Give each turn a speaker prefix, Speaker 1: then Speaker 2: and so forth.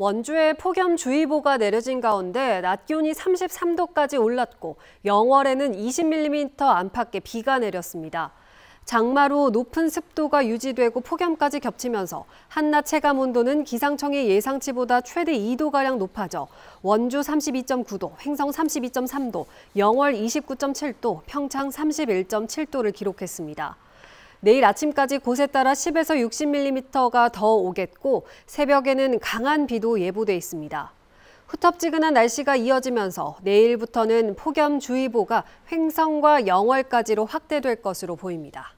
Speaker 1: 원주에 폭염주의보가 내려진 가운데 낮 기온이 33도까지 올랐고 영월에는 20mm 안팎의 비가 내렸습니다. 장마로 높은 습도가 유지되고 폭염까지 겹치면서 한낮 체감 온도는 기상청의 예상치보다 최대 2도가량 높아져 원주 32.9도, 횡성 32.3도, 영월 29.7도, 평창 31.7도를 기록했습니다. 내일 아침까지 곳에 따라 10에서 60mm가 더 오겠고 새벽에는 강한 비도 예보돼 있습니다. 후텁지근한 날씨가 이어지면서 내일부터는 폭염주의보가 횡성과 영월까지로 확대될 것으로 보입니다.